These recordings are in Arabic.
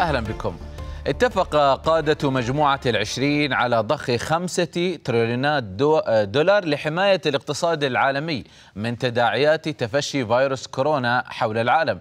أهلا بكم اتفق قادة مجموعة العشرين على ضخ خمسة تريليونات دولار لحماية الاقتصاد العالمي من تداعيات تفشي فيروس كورونا حول العالم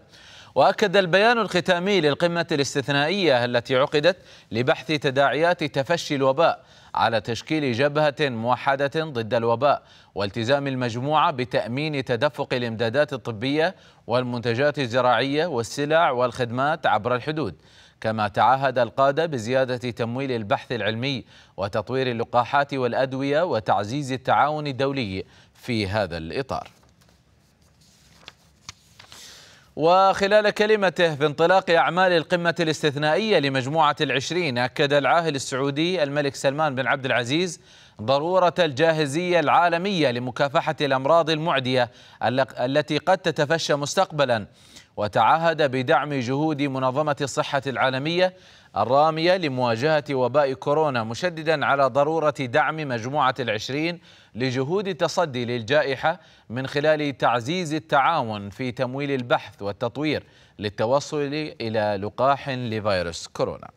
وأكد البيان الختامي للقمة الاستثنائية التي عقدت لبحث تداعيات تفشي الوباء على تشكيل جبهة موحدة ضد الوباء والتزام المجموعة بتأمين تدفق الإمدادات الطبية والمنتجات الزراعية والسلع والخدمات عبر الحدود كما تعهد القادة بزيادة تمويل البحث العلمي وتطوير اللقاحات والأدوية وتعزيز التعاون الدولي في هذا الإطار وخلال كلمته في انطلاق أعمال القمة الاستثنائية لمجموعة العشرين أكد العاهل السعودي الملك سلمان بن عبد العزيز ضرورة الجاهزية العالمية لمكافحة الأمراض المعدية التي قد تتفشى مستقبلاً وتعهد بدعم جهود منظمة الصحة العالمية الرامية لمواجهة وباء كورونا مشددا على ضرورة دعم مجموعة العشرين لجهود التصدي للجائحة من خلال تعزيز التعاون في تمويل البحث والتطوير للتوصل إلى لقاح لفيروس كورونا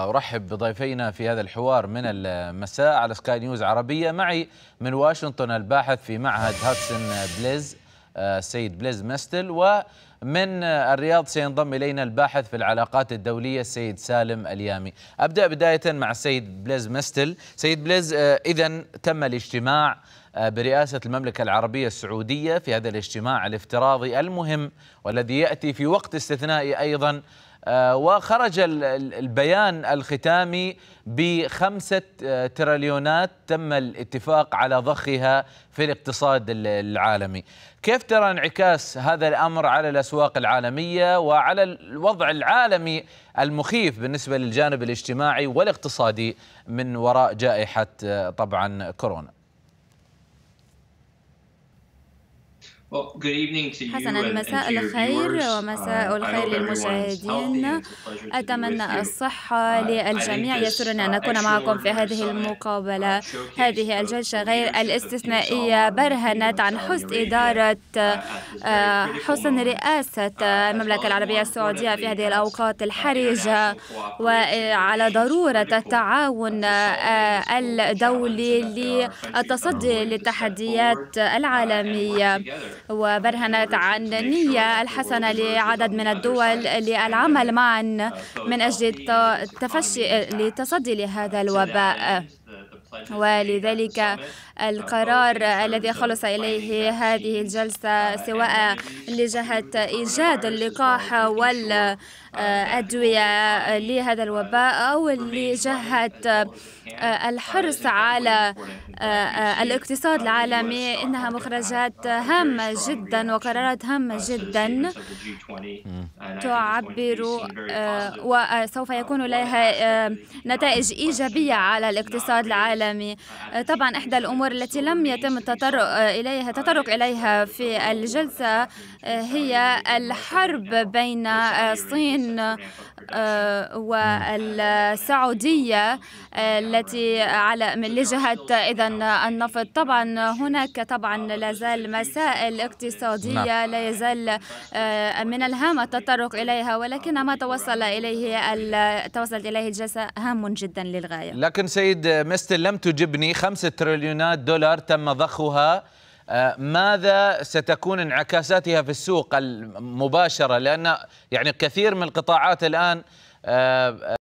وارحب بضيفينا في هذا الحوار من المساء على سكاي نيوز عربيه معي من واشنطن الباحث في معهد هاتسون بليز السيد آه، بليز مستل ومن الرياض سينضم الينا الباحث في العلاقات الدوليه السيد سالم اليامي. ابدا بدايه مع السيد بليز مستل، سيد بليز آه، اذا تم الاجتماع آه، برئاسة المملكة العربية السعودية في هذا الاجتماع الافتراضي المهم والذي يأتي في وقت استثنائي أيضا آه، وخرج البيان الختامي بخمسة آه، تريليونات تم الاتفاق على ضخها في الاقتصاد العالمي كيف ترى انعكاس هذا الأمر على الأسواق العالمية وعلى الوضع العالمي المخيف بالنسبة للجانب الاجتماعي والاقتصادي من وراء جائحة آه، طبعا كورونا حسنا مساء الخير ومساء uh, الخير للمشاهدين أتمنى uh, الصحة للجميع يسرني أن أكون uh, معكم في هذه المقابلة هذه الجلسة غير الاستثنائية برهنت عن حسن إدارة آه، حسن رئاسة المملكة العربية السعودية في هذه الأوقات الحرجة وعلى ضرورة التعاون آه، الدولي للتصدي للتحديات العالمية وبرهنت عن النية الحسنة لعدد من الدول للعمل معا من أجل التفشي لتصدي لهذا الوباء ولذلك القرار الذي خلص إليه هذه الجلسة سواء لجهة إيجاد اللقاح وال آه، أدوية آه، لهذا الوباء أو لجهة آه، الحرص على الاقتصاد العالمي إنها مخرجات هامة جدا وقرارات هامة جدا تعبر وسوف يكون لها نتائج إيجابية على الاقتصاد العالمي طبعا إحدى الأمور التي لم يتم التطرق إليها تطرق إليها في الجلسة هي الحرب بين الصين الصين آه، والسعودية آه، التي على من لجهة إذا النفط طبعا هناك طبعا لا زال مسائل اقتصادية نعم. لا يزال آه، من الهامة التطرق إليها ولكن ما توصل إليه توصلت إليه الجلسة هام جدا للغاية لكن سيد مستل لم تجبني خمسة تريليونات دولار تم ضخها آه، ماذا ستكون انعكاساتها في السوق المباشره لان يعني كثير من القطاعات الان آه،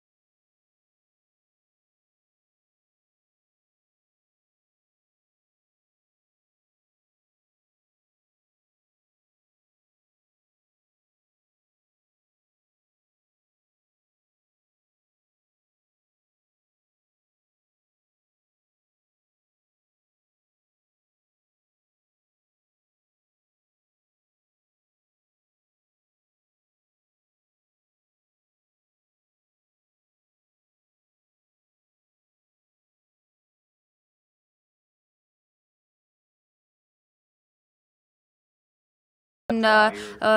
آه،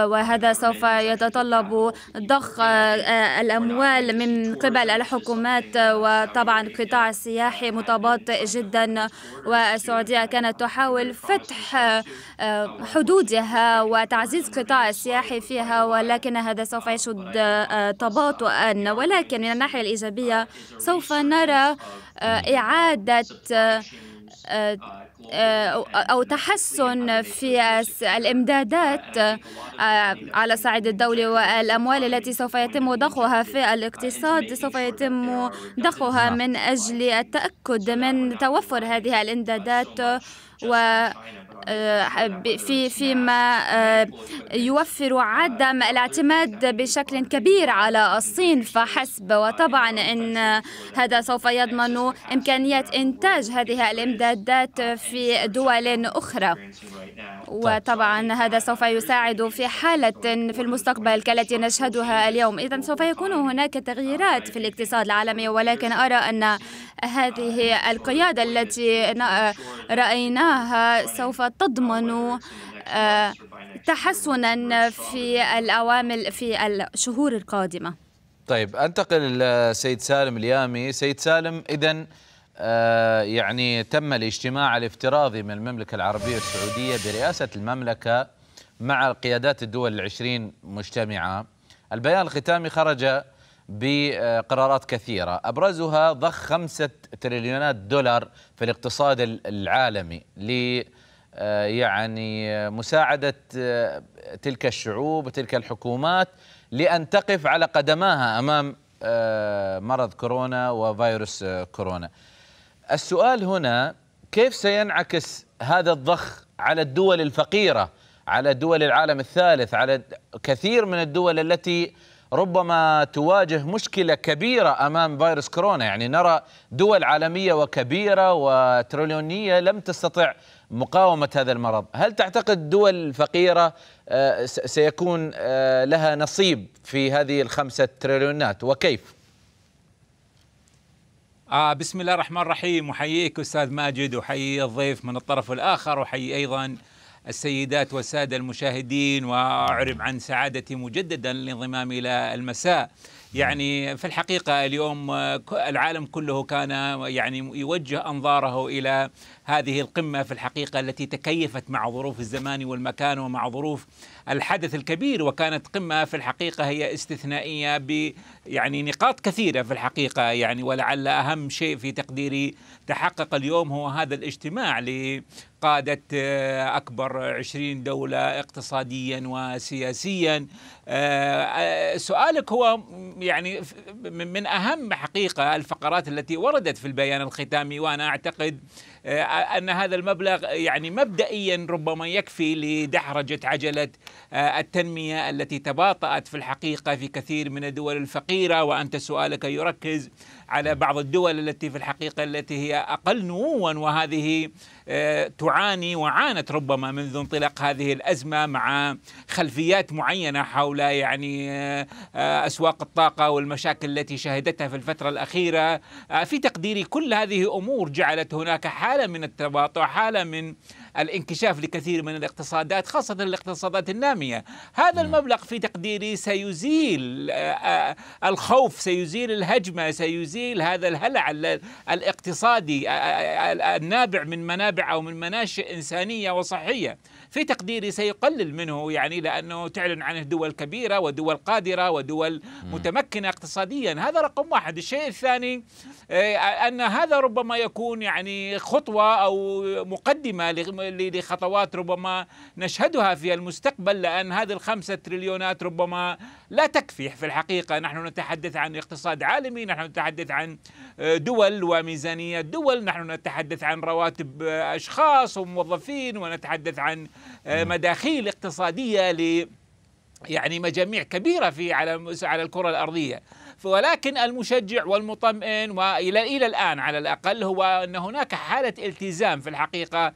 وهذا سوف يتطلب ضخ آه، الأموال من قبل الحكومات وطبعا القطاع السياحي متباطئ جدا والسعودية كانت تحاول فتح آه، حدودها وتعزيز القطاع السياحي فيها ولكن هذا سوف يشد تباطؤا ولكن من الناحية الإيجابية سوف نرى إعادة آه، أو تحسن في الإمدادات آه، على الصعيد الدولي والأموال التي سوف يتم ضخها في الاقتصاد سوف يتم ضخها من أجل التأكد من توفر هذه الإمدادات و آه، في فيما آه، يوفر عدم الاعتماد بشكل كبير على الصين فحسب وطبعا ان هذا سوف يضمن امكانيه انتاج هذه الامدادات في دول اخرى طيب. وطبعا هذا سوف يساعد في حالة في المستقبل كالتي نشهدها اليوم إذا سوف يكون هناك تغييرات في الاقتصاد العالمي ولكن أرى أن هذه القيادة التي رأيناها سوف تضمن آه، تحسنا في الأوامل في الشهور القادمة طيب أنتقل للسيد سالم اليامي سيد سالم إذا آه، يعني تم الاجتماع الافتراضي من المملكة العربية السعودية برئاسة المملكة مع قيادات الدول العشرين مجتمعة البيان الختامي خرج بقرارات كثيرة أبرزها ضخ خمسة تريليونات دولار في الاقتصاد العالمي ل آه، يعني مساعدة آه، تلك الشعوب وتلك الحكومات لأن تقف على قدماها أمام مرض كورونا وفيروس كورونا السؤال هنا كيف سينعكس هذا الضخ على الدول الفقيرة على دول العالم الثالث على كثير من الدول التي ربما تواجه مشكلة كبيرة أمام فيروس كورونا يعني نرى دول عالمية وكبيرة وتريليونية لم تستطع مقاومة هذا المرض هل تعتقد دول فقيرة آه، سيكون آه، لها نصيب في هذه الخمسة تريليونات وكيف؟ آه بسم الله الرحمن الرحيم احييك استاذ ماجد احيي الضيف من الطرف الاخر احيي ايضا السيدات والساده المشاهدين واعرب عن سعادتي مجددا لانضمامي الى المساء يعني في الحقيقة اليوم آه، العالم كله كان آه، يعني يوجه أنظاره إلى هذه القمة في الحقيقة التي تكيفت مع ظروف الزمان والمكان ومع ظروف الحدث الكبير وكانت قمة في الحقيقة هي استثنائية ب يعني نقاط كثيرة في الحقيقة يعني ولعل أهم شيء في تقديري تحقق اليوم هو هذا الاجتماع قادة آه، أكبر 20 دولة اقتصاديا وسياسيا سؤالك هو يعني من أهم حقيقة الفقرات التي وردت في البيان الختامي وأنا أعتقد آه، أن هذا المبلغ يعني مبدئيا ربما يكفي لدحرجة عجلة آه، التنمية التي تباطأت في الحقيقة في كثير من الدول الفقيرة وأنت سؤالك يركز على بعض الدول التي في الحقيقة التي هي أقل نموا وهذه آه، تعاني وعانت ربما منذ انطلاق هذه الأزمة مع خلفيات معينة حول يعني أسواق الطاقة الطاقة والمشاكل التي شهدتها في الفترة الأخيرة آه، في تقديري كل هذه أمور جعلت هناك حالة من التباطؤ حالة من الانكشاف لكثير من الاقتصادات خاصة الاقتصادات النامية هذا نعم. المبلغ في تقديري سيزيل آه، آه، الخوف سيزيل الهجمة سيزيل هذا الهلع الاقتصادي النابع من منابع أو من مناشئ إنسانية وصحية في تقديري سيقلل منه يعني لأنه تعلن عنه دول كبيرة ودول قادرة ودول متمكنة اقتصاديا هذا رقم واحد الشيء الثاني آه، أن هذا ربما يكون يعني خطوة أو مقدمة لخطوات ربما نشهدها في المستقبل لأن هذه الخمسة تريليونات ربما لا تكفي في الحقيقة نحن نتحدث عن اقتصاد عالمي نحن نتحدث عن آه، دول وميزانية دول نحن نتحدث عن رواتب آه، أشخاص وموظفين ونتحدث عن آه، نعم. مداخيل اقتصاديه ل يعني مجاميع كبيره في على على الكره الارضيه ولكن المشجع والمطمئن والى الى الان على الاقل هو ان هناك حاله التزام في الحقيقه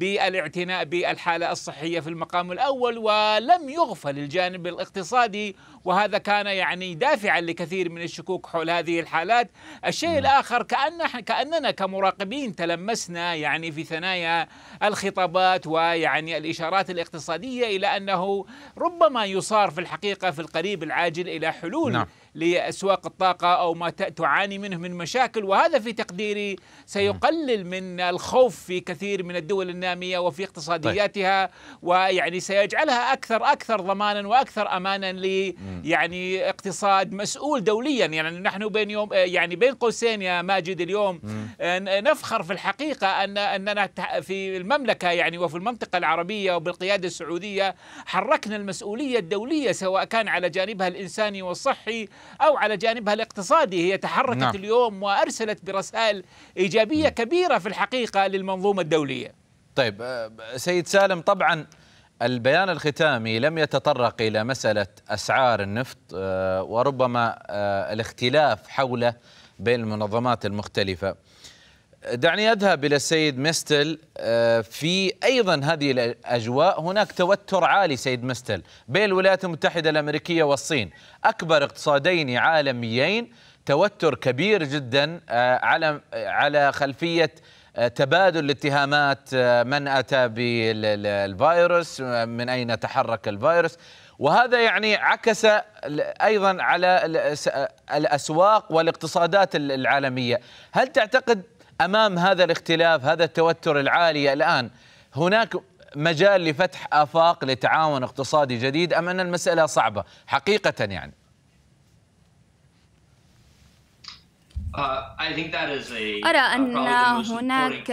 بالاعتناء بالحالة الصحية في المقام الأول ولم يغفل الجانب الاقتصادي وهذا كان يعني دافعا لكثير من الشكوك حول هذه الحالات الشيء نعم. الآخر كأن كأننا كمراقبين تلمسنا يعني في ثنايا الخطابات ويعني الإشارات الاقتصادية إلى أنه ربما يصار في الحقيقة في القريب العاجل إلى حلول نعم. لاسواق الطاقه او ما تعاني منه من مشاكل وهذا في تقديري سيقلل من الخوف في كثير من الدول الناميه وفي اقتصادياتها طيب. ويعني سيجعلها اكثر اكثر ضمانا واكثر امانا ل يعني اقتصاد مسؤول دوليا يعني نحن بين يوم آه، يعني بين قوسين يا ماجد اليوم آه، نفخر في الحقيقه ان اننا في المملكه يعني وفي المنطقه العربيه وبالقياده السعوديه حركنا المسؤوليه الدوليه سواء كان على جانبها الانساني والصحي أو على جانبها الاقتصادي هي تحركت نعم. اليوم وأرسلت برسائل إيجابية كبيرة في الحقيقة للمنظومة الدولية طيب أه، سيد سالم طبعا البيان الختامي لم يتطرق إلى مسألة أسعار النفط أه، وربما أه، الاختلاف حوله بين المنظمات المختلفة دعني اذهب الى السيد مستل آه، في ايضا هذه الاجواء هناك توتر عالي سيد مستل بين الولايات المتحده الامريكيه والصين اكبر اقتصادين عالميين توتر كبير جدا آه، على على خلفيه آه، تبادل الاتهامات من اتى بالفيروس من اين تحرك الفيروس وهذا يعني عكس ايضا على الاسواق والاقتصادات العالميه هل تعتقد امام هذا الاختلاف هذا التوتر العالي الان هناك مجال لفتح افاق لتعاون اقتصادي جديد ام ان المساله صعبه حقيقه يعني Uh, أرى uh, أن هناك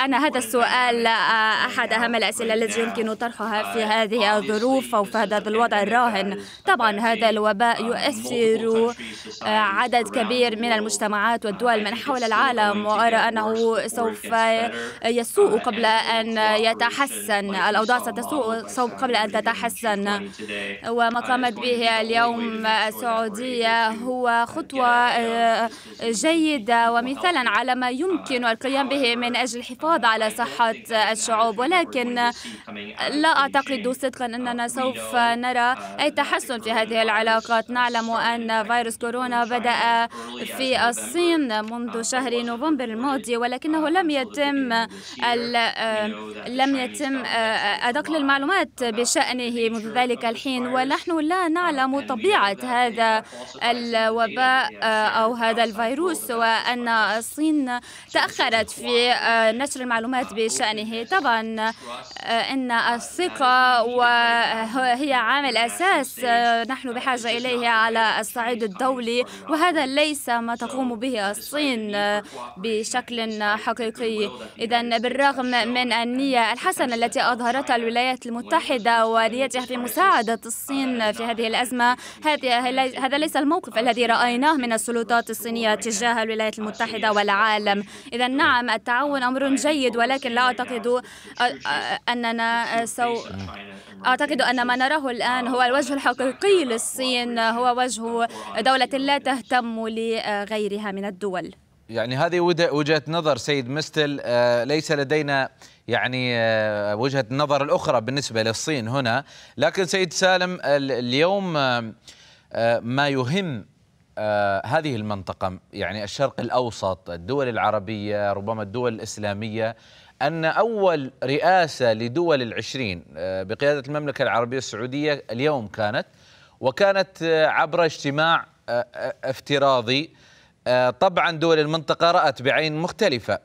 أن هذا السؤال آه، أحد أهم الأسئلة التي يمكن طرحها في uh, هذه الظروف أو في هذا الوضع الراهن طبعا هذا الوباء um, يؤثر آه، عدد كبير من المجتمعات والدول من حول العالم وأرى أنه سوف يسوء قبل أن يتحسن الأوضاع ستسوء قبل أن تتحسن وما قامت به اليوم السعودية هو خطوة آه، جيدة ومثالا على ما يمكن القيام به من أجل الحفاظ على صحة الشعوب ولكن لا أعتقد صدقا أننا سوف نرى أي تحسن في هذه العلاقات نعلم أن فيروس كورونا بدأ في الصين منذ شهر نوفمبر الماضي ولكنه لم يتم لم يتم أدق المعلومات بشأنه منذ ذلك الحين ونحن لا نعلم طبيعة هذا الوباء أو هذا الفيروس الفيروس وأن الصين تأخرت في آه، نشر المعلومات بشأنه طبعا آه، أن الثقة هي عامل أساس آه، نحن بحاجة إليه على الصعيد الدولي وهذا ليس ما تقوم به الصين بشكل حقيقي إذا بالرغم من النية الحسنة التي أظهرتها الولايات المتحدة ونيتها في مساعدة الصين في هذه الأزمة هذا ليس الموقف الذي رأيناه من السلطات الصينية الوطنية تجاه الولايات المتحدة والعالم إذا نعم التعاون أمر جيد ولكن لا أعتقد أننا سو أعتقد أن ما نراه الآن هو الوجه الحقيقي للصين هو وجه دولة لا تهتم لغيرها من الدول يعني هذه وجهة نظر سيد مستل آه، ليس لدينا يعني آه، وجهة النظر الأخرى بالنسبة للصين هنا لكن سيد سالم اليوم آه، ما يهم آه، هذه المنطقة يعني الشرق الأوسط الدول العربية ربما الدول الإسلامية أن أول رئاسة لدول العشرين آه، بقيادة المملكة العربية السعودية اليوم كانت وكانت آه، عبر اجتماع افتراضي طبعا دول المنطقة رأت بعين مختلفة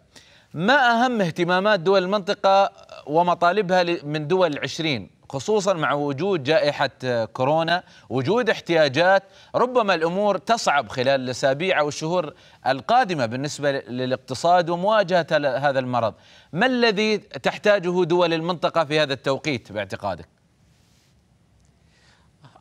ما أهم اهتمامات دول المنطقة ومطالبها من دول العشرين خصوصا مع وجود جائحة كورونا وجود احتياجات ربما الأمور تصعب خلال الأسابيع أو الشهور القادمة بالنسبة للاقتصاد ومواجهة هذا المرض ما الذي تحتاجه دول المنطقة في هذا التوقيت باعتقادك؟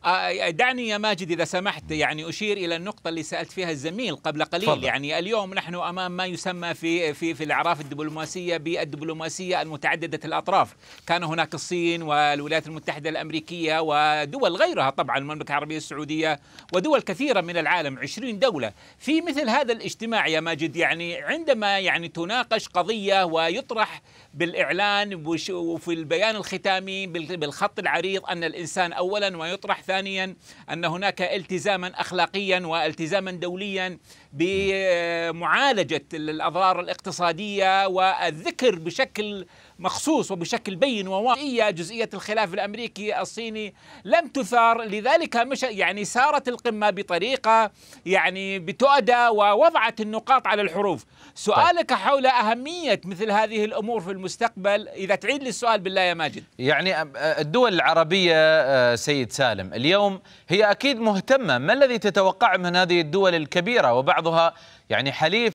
آه، آه، دعني يا ماجد اذا سمحت يعني اشير الى النقطه اللي سالت فيها الزميل قبل قليل فضل. يعني اليوم نحن امام ما يسمى في في في الاعراف الدبلوماسيه بالدبلوماسيه المتعدده الاطراف، كان هناك الصين والولايات المتحده الامريكيه ودول غيرها طبعا المملكه العربيه السعوديه ودول كثيره من العالم 20 دوله، في مثل هذا الاجتماع يا ماجد يعني عندما يعني تناقش قضيه ويطرح بالاعلان وفي البيان الختامي بالخط العريض ان الانسان اولا ويطرح ثانيا أن هناك التزاما أخلاقيا والتزاما دوليا بمعالجة الأضرار الاقتصادية والذكر بشكل مخصوص وبشكل بين وواضح جزئية الخلاف الأمريكي الصيني لم تثار لذلك مش يعني سارت القمة بطريقة يعني بتؤدى ووضعت النقاط على الحروف سؤالك حول أهمية مثل هذه الأمور في المستقبل إذا تعيد لي السؤال بالله يا ماجد يعني الدول العربية سيد سالم اليوم هي أكيد مهتمة ما الذي تتوقع من هذه الدول الكبيرة وبعضها يعني حليف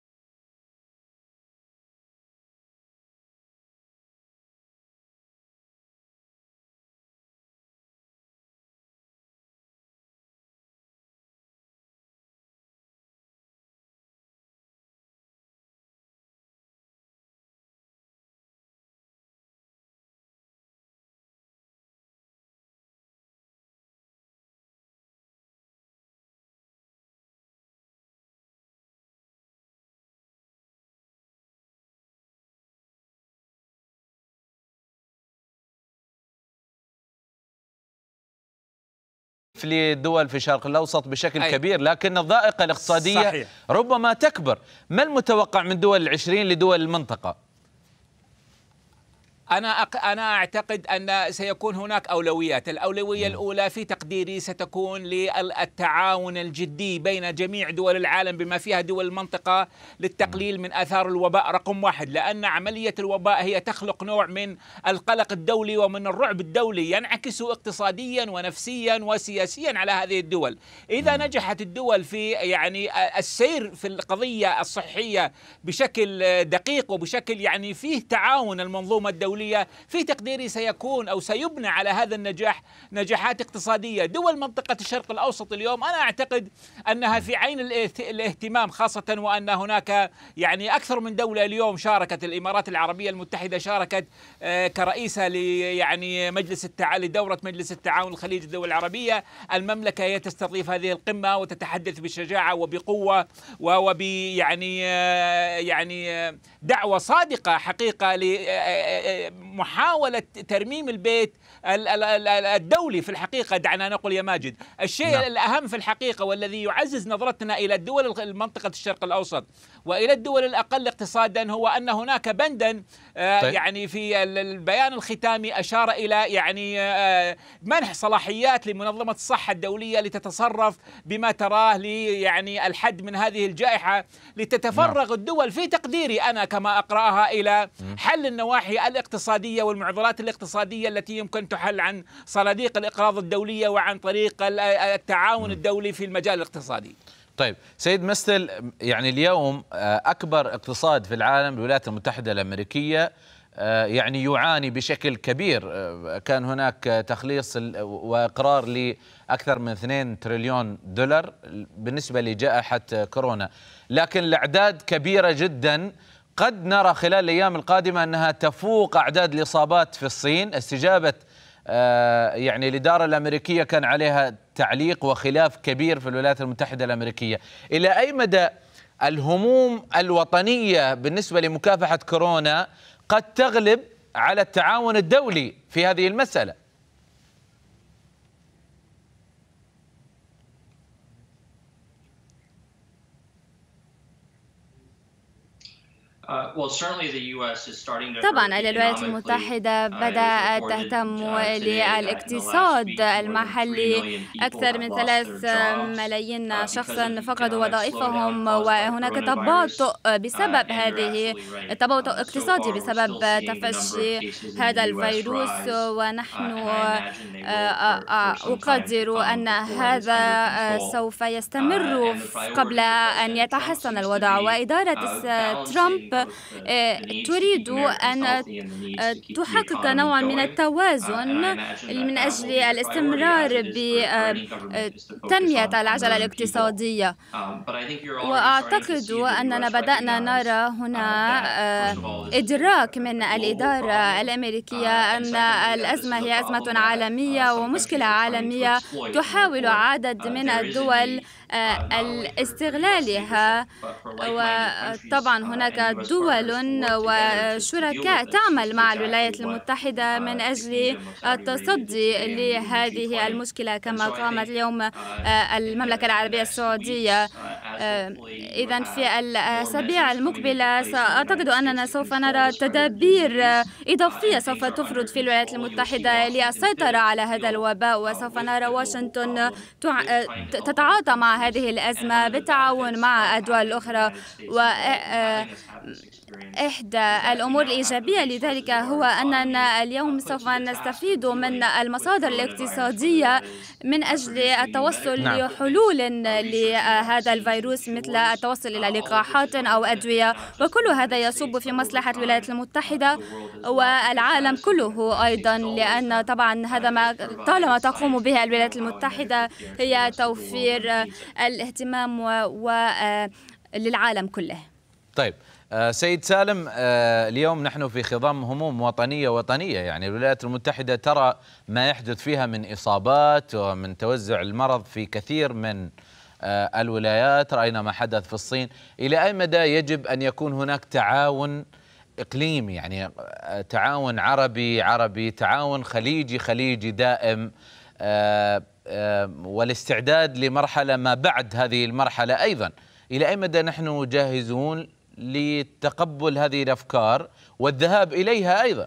لدول في الشرق الاوسط بشكل أي. كبير لكن الضائقه الاقتصاديه صحيح. ربما تكبر ما المتوقع من دول العشرين لدول المنطقه أنا أق... أنا أعتقد أن سيكون هناك أولويات، الأولوية نعم. الأولى في تقديري ستكون للتعاون الجدي بين جميع دول العالم بما فيها دول المنطقة للتقليل نعم. من آثار الوباء رقم واحد، لأن عملية الوباء هي تخلق نوع من القلق الدولي ومن الرعب الدولي ينعكس اقتصاديا ونفسيا وسياسيا على هذه الدول، إذا نعم. نجحت الدول في يعني السير في القضية الصحية بشكل دقيق وبشكل يعني فيه تعاون المنظومة الدولية الدولية في تقديري سيكون أو سيبنى على هذا النجاح نجاحات اقتصادية دول منطقة الشرق الأوسط اليوم أنا أعتقد أنها في عين الاهتمام خاصة وأن هناك يعني أكثر من دولة اليوم شاركت الإمارات العربية المتحدة شاركت آه، كرئيسة يعني مجلس التعاون لدورة مجلس التعاون الخليج الدول العربية المملكة هي تستضيف هذه القمة وتتحدث بشجاعة وبقوة وب يعني آه، يعني آه، دعوة صادقة حقيقة محاولة ترميم البيت الدولي في الحقيقة دعنا نقول يا ماجد الشيء نعم. الأهم في الحقيقة والذي يعزز نظرتنا إلى الدول المنطقة الشرق الأوسط والى الدول الاقل اقتصادا هو ان هناك بندا آه، طيب. يعني في البيان الختامي اشار الى يعني آه، منح صلاحيات لمنظمه الصحه الدوليه لتتصرف بما تراه لي يعني الحد من هذه الجائحه لتتفرغ نعم. الدول في تقديري انا كما اقراها الى حل النواحي الاقتصاديه الاقتصادية والمعضلات الاقتصادية التي يمكن تحل عن صناديق الإقراض الدولية وعن طريق التعاون الدولي في المجال الاقتصادي طيب سيد مستل يعني اليوم آه، أكبر اقتصاد في العالم الولايات المتحدة الأمريكية آه، يعني يعاني بشكل كبير آه، كان هناك تخليص واقرار لاكثر من 2 تريليون دولار بالنسبه لجائحه كورونا لكن الاعداد كبيره جدا قد نرى خلال الايام القادمه انها تفوق اعداد الاصابات في الصين، استجابه آه، يعني الاداره الامريكيه كان عليها تعليق وخلاف كبير في الولايات المتحده الامريكيه، الى اي مدى الهموم الوطنيه بالنسبه لمكافحه كورونا قد تغلب على التعاون الدولي في هذه المساله؟ Uh, طبعا الولايات المتحدة uh, بدأت uh, تهتم للاقتصاد المحلي أكثر من ثلاث ملايين شخصا فقدوا وظائفهم وهناك تباطؤ بسبب هذه التباطؤ اقتصادي بسبب تفشي هذا الفيروس ونحن أقدر أن هذا سوف يستمر قبل أن يتحسن الوضع وإدارة ترامب آه، آه، تريد أن يعني تحقق نوعا من التوازن آه، من أجل الاستمرار بتنمية العجلة الاقتصادية um, وأعتقد أننا بدأنا uh, نرى هنا إدراك من الإدارة uh, الأمريكية أن الأزمة هي أزمة uh, عالمية ومشكلة عالمية تحاول عدد من الدول آه، استغلالها وطبعا هناك دول وشركاء تعمل مع الولايات المتحدة من أجل التصدي لهذه المشكلة كما قامت اليوم آه، المملكة العربية السعودية آه، إذا في الأسابيع المقبلة سأعتقد أننا سوف نرى تدابير إضافية سوف تفرض في الولايات المتحدة للسيطرة على هذا الوباء وسوف نرى واشنطن تتعاطى مع هذه الأزمة بالتعاون مع الدول الأخرى وإحدى الأمور الإيجابية لذلك هو أننا اليوم سوف نستفيد من المصادر الاقتصادية من أجل التوصل نعم. لحلول لهذا الفيروس مثل التوصل إلى لقاحات أو أدوية وكل هذا يصب في مصلحة الولايات المتحدة والعالم كله أيضا لأن طبعا هذا ما طالما تقوم به الولايات المتحدة هي توفير الاهتمام وللعالم آه، كله طيب آه، سيد سالم آه، اليوم نحن في خضم هموم وطنية وطنية يعني الولايات المتحدة ترى ما يحدث فيها من إصابات ومن توزع المرض في كثير من الولايات رأينا ما حدث في الصين إلى أي مدى يجب أن يكون هناك تعاون إقليمي يعني تعاون عربي عربي تعاون خليجي خليجي دائم والاستعداد لمرحلة ما بعد هذه المرحلة أيضا إلى أي مدى نحن جاهزون لتقبل هذه الأفكار والذهاب إليها أيضا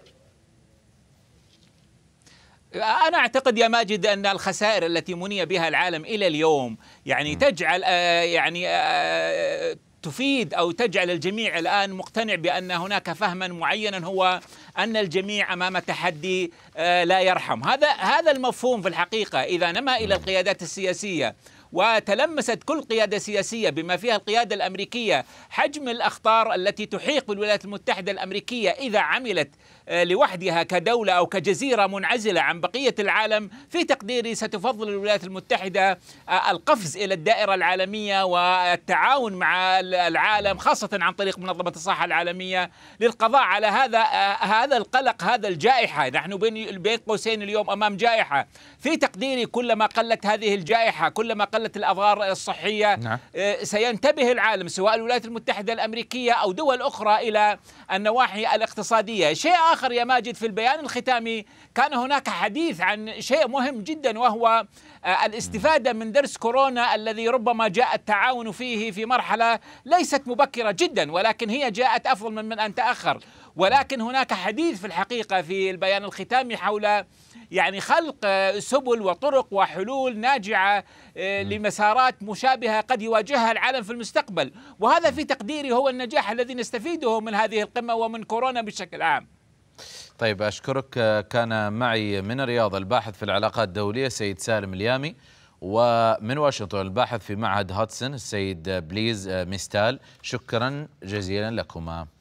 أنا أعتقد يا ماجد أن الخسائر التي مني بها العالم إلى اليوم يعني تجعل آه، يعني آه، تفيد او تجعل الجميع الان مقتنع بان هناك فهما معينا هو ان الجميع امام تحدي آه، لا يرحم هذا هذا المفهوم في الحقيقه اذا نما الى القيادات السياسيه وتلمست كل قيادة سياسية بما فيها القيادة الأمريكية حجم الأخطار التي تحيق بالولايات المتحدة الأمريكية إذا عملت آه، لوحدها كدولة أو كجزيرة منعزلة عن بقية العالم في تقديري ستفضل الولايات المتحدة آه، القفز إلى الدائرة العالمية والتعاون مع العالم خاصة عن طريق منظمة الصحة العالمية للقضاء على هذا آه، هذا القلق هذا الجائحة نحن بين بين قوسين اليوم أمام جائحة في تقديري كلما قلت هذه الجائحة كلما قلت قلة الأضرار الصحية نعم. آه، سينتبه العالم سواء الولايات المتحدة الأمريكية أو دول أخرى إلى النواحي الاقتصادية شيء آخر يا ماجد في البيان الختامي كان هناك حديث عن شيء مهم جدا وهو آه، الاستفادة من درس كورونا الذي ربما جاء التعاون فيه في مرحلة ليست مبكرة جدا ولكن هي جاءت أفضل من, من أن تأخر ولكن هناك حديث في الحقيقة في البيان الختامي حول يعني خلق سبل وطرق وحلول ناجعة آه، لمسارات مشابهة قد يواجهها العالم في المستقبل وهذا في تقديري هو النجاح الذي نستفيده من هذه القمة ومن كورونا بشكل عام طيب أشكرك كان معي من الرياض الباحث في العلاقات الدولية سيد سالم اليامي ومن واشنطن الباحث في معهد هاتسون السيد بليز آه، ميستال شكرا جزيلا لكما